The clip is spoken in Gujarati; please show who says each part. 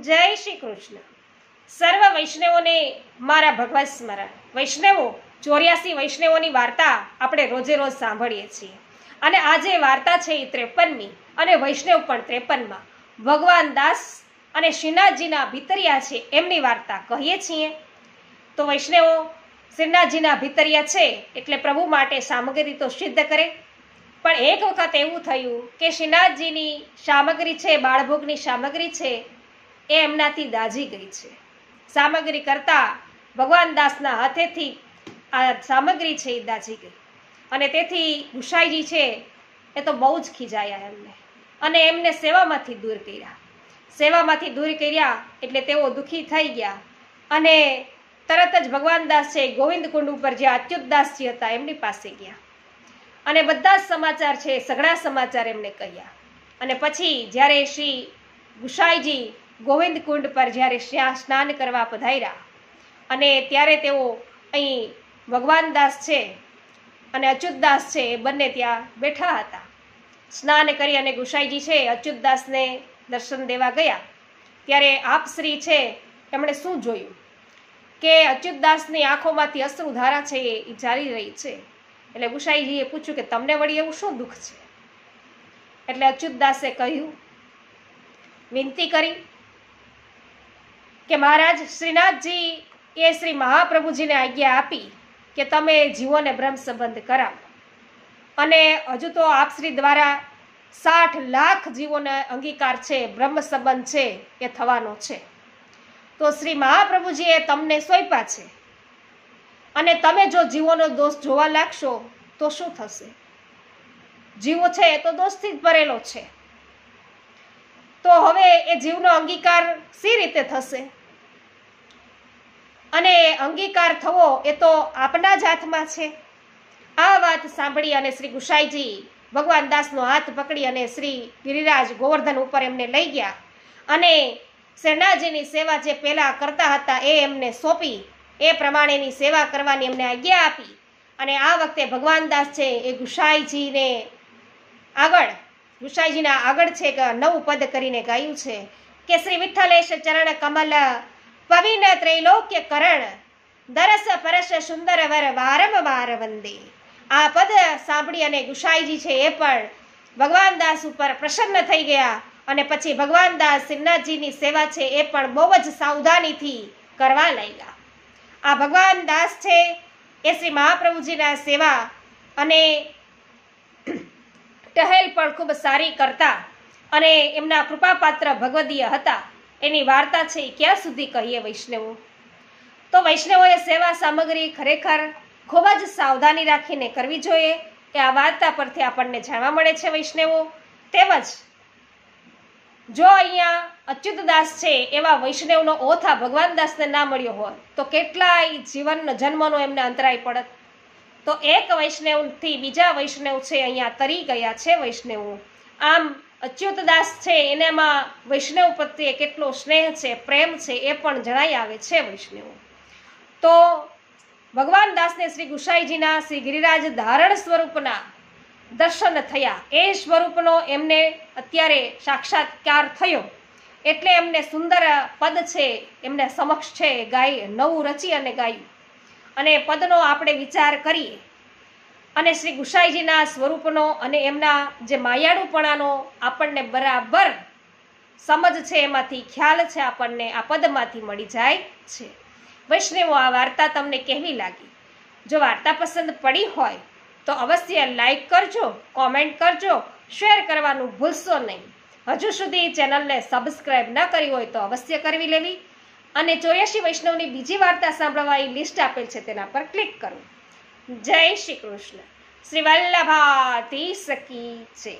Speaker 1: જય શ્રી કૃષ્ણ સર્વ વૈષ્ણવોને મારા ભગવત સ્મરણ વૈષ્ણવો ચોર્યાસી વૈષ્ણવોની વાર્તા આપણે રોજે રોજ સાંભળીએ છીએ અને આજે વાર્તા છે એ ત્રેપનની અને વૈષ્ણવ પણ ત્રેપનમાં ભગવાન દાસ અને શ્રીનાથજીના ભિતરિયા છે એમની વાર્તા કહીએ છીએ તો વૈષ્ણવો શ્રીનાથજીના ભિતરિયા છે એટલે પ્રભુ માટે સામગ્રી તો સિદ્ધ કરે પણ એક વખત એવું થયું કે શ્રીનાથજીની સામગ્રી છે બાળભોગની સામગ્રી છે એ એમનાથી દાઝી ગઈ છે સામગ્રી કરતા ભગવાન દાસના હાથેથી આ સામગ્રી છે એ દાઝી ગઈ અને તેથી ગુસાઈજી છે એ તો બહુ જ ખીજાયા એમને અને એમને સેવામાંથી દૂર કર્યા સેવામાંથી દૂર કર્યા એટલે તેઓ દુઃખી થઈ ગયા અને તરત જ ભગવાન દાસ છે ગોવિંદ કુંડ ઉપર જે અચ્યુત દાસજી હતા એમની પાસે ગયા અને બધા જ સમાચાર છે સઘળા સમાચાર એમને કહ્યા અને પછી જ્યારે શ્રી ગુસાઈજી ગોવિંદ કુંડ પર જ્યારે સ્નાન કરવા પધાર્યા અને ત્યારે તેઓ અહીં ભગવાનદાસ છે અને અચ્યુતદાસ છે એ બંને ત્યાં બેઠા હતા સ્નાન કરી અને ગુસાઈજી છે અચ્યુતદાસને દર્શન દેવા ગયા ત્યારે આપશ્રી છે એમણે શું જોયું કે અચ્યુતદાસની આંખોમાંથી અશ્રુધારા છે એ જારી રહી છે એટલે ગુસાઈજીએ પૂછ્યું કે તમને વળી એવું શું દુઃખ છે એટલે અચ્યુતદાસે કહ્યું વિનંતી કરી કે મહારાજ શ્રીનાથજી એ શ્રી મહાપ્રભુજીને આજ્ઞા આપી કે તમે જીવોને બ્રહ્મ સંબંધ કરાવો અને હજુ તો આપશ્રી દ્વારા સાઠ લાખ જીવોને અંગીકાર છે બ્રહ્મ સંબંધ છે એ થવાનો છે તો શ્રી મહાપ્રભુજીએ તમને સોંપ્યા છે અને તમે જો જીવોનો દોષ જોવા લાગશો તો શું થશે જીવો છે એ તો દોષથી જ ભરેલો છે તો હવે એ જીવનો અંગીકાર સી રીતે થશે અને અંગીકાર થવો એ તો આપના જ હાથમાં છે આ વાત સાંભળી અને શ્રી ગુસાઈજી ભગવાન દાસનો હાથ પકડી અને શ્રી ગિરિરાજ ગોવર્ધન ઉપર એમને લઈ ગયા અને શરણાજીની સેવા જે પહેલાં કરતા હતા એ એમને સોંપી એ પ્રમાણેની સેવા કરવાની એમને આજ્ઞા આપી અને આ વખતે ભગવાન દાસ છે એ ગુસાઈજીને આગળ ગુસાઈજીના આગળ છે કે નવું પદ કરીને ગાયું છે કે શ્રી વિઠ્ઠલેશ ચરણ કમલ પવિન ત્રૈલોક્ય કરણ દરસ પરસ સુંદર વર વારંવાર વંદે આ પદ સાંભળી અને ગુસાઈજી છે એ પણ ભગવાન દાસ ઉપર પ્રસન્ન થઈ ગયા અને પછી ભગવાન દાસ શ્રીનાથજીની સેવા છે એ પણ બહુ જ સાવધાનીથી કરવા લાગ્યા આ ભગવાન દાસ છે એ શ્રી મહાપ્રભુજીના સેવા અને ટહેલ પણ ખૂબ સારી કરતા અને એમના કૃપાપાત્ર ભગવદીય હતા એની વાર્તા છે એ ક્યાં સુધી કહીએ વૈષ્ણવો તો વૈષ્ણવોએ સેવા સામગ્રી ખરેખર ખૂબ જ સાવધાની રાખીને કરવી જોઈએ એ આ વાર્તા પરથી આપણને જાણવા મળે છે વૈષ્ણવો તેમજ જો અહીંયા અચ્યુતદાસ છે એવા વૈષ્ણવનો ઓથા ભગવાન દાસને ના મળ્યો હોત તો કેટલાય જીવન જન્મનો એમને અંતરાય પડત તો એક વૈષ્ણવથી બીજા વૈષ્ણવ છે અહીંયા તરી ગયા છે વૈષ્ણવ આમ અચ્યુતદાસ છે એનામાં વૈષ્ણવ પ્રત્યે કેટલો સ્નેહ છે પ્રેમ છે એ પણ જણાઈ આવે છે વૈષ્ણવ તો ભગવાન દાસને શ્રી ગુસાઈજીના શ્રી ગિરિરાજ ધારણ સ્વરૂપના દર્શન થયા એ સ્વરૂપનો એમને અત્યારે સાક્ષાત્કાર થયો એટલે એમને સુંદર પદ છે એમને સમક્ષ છે ગાય નવું રચી અને ગાયું અને પદનો આપણે વિચાર કરીએ અને શ્રી ગુસાઈજીના સ્વરૂપનો અને એમના જે માયાળુપણાનો આપણને બરાબર સમજ છે એમાંથી ખ્યાલ છે આપણને આ પદમાંથી મળી જાય છે વૈષ્ણવો આ વાર્તા તમને કેવી લાગી જો વાર્તા પસંદ પડી હોય તો અવશ્ય લાઈક કરજો કોમેન્ટ કરજો શેર કરવાનું ભૂલશો નહીં હજુ સુધી ચેનલને સબસ્ક્રાઈબ ન કરી હોય તો અવશ્ય કરવી લેવી અને ચોર્યાસી વૈષ્ણવની બીજી વાર્તા સાંભળવા એ લિસ્ટ આપેલ છે તેના પર ક્લિક કરો જય શ્રી કૃષ્ણ શ્રી વલ્લભાતી સકી છે